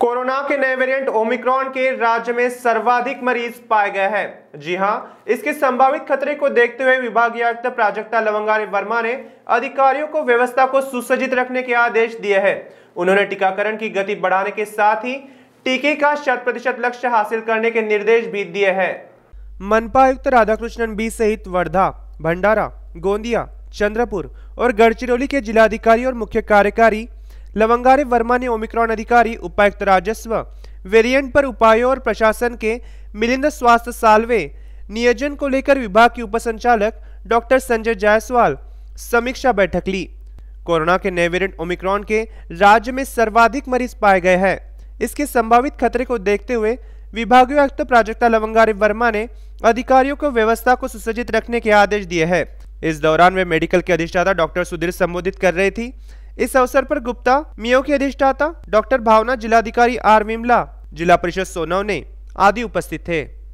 corona के नए variant Omicron के राज्य में सर्वाधिक मरीज पाए गए हैं जी हां इसके संभावित खतरे को देखते हुए विभागीय आयुक्त प्राजक्ता लवंगारे वर्मा ने अधिकारियों को व्यवस्था को सुसज्जित रखने के आदेश दिए हैं उन्होंने टीकाकरण की गति बढ़ाने के साथ ही टीके का शत प्रतिशत लक्ष्य हासिल करने के निर्देश भी दिए है मनपा आयुक्त राधाकृष्णन बी सहित वर्धा भंडारा गोंदिया चंद्रपुर और गढ़चिरौली के जिलाधिकारी और मुख्य कार्यकारी लवंगारे वर्मा ने ओमिक्रॉन अधिकारी उपायुक्त राजस्व वेरिएंट पर उपायों और प्रशासन के मिलिंद स्वास्थ्य सालवे नियोजन को लेकर विभाग के उपसंचालक डॉक्टर संजय जायसवाल समीक्षा बैठक ली कोरोना के नए वेरिएंट ओमिक्रॉन के राज्य में सर्वाधिक मरीज पाए गए हैं इसके संभावित खतरे को देखते हुए विभागीय आयुक्त प्राजक्ता लवंगारे वर्मा ने अधिकारियों को व्यवस्था को सुसज्जित रखने के आदेश दिए हैं इस दौरान वे मेडिकल के अधिष्ठाता डॉक्टर सुधीर संबोधित कर रही थी इस अवसर पर गुप्ता मियो के अधिष्ठाता डॉक्टर भावना जिलाधिकारी आर विमला जिला परिषद सोनौ ने आदि उपस्थित थे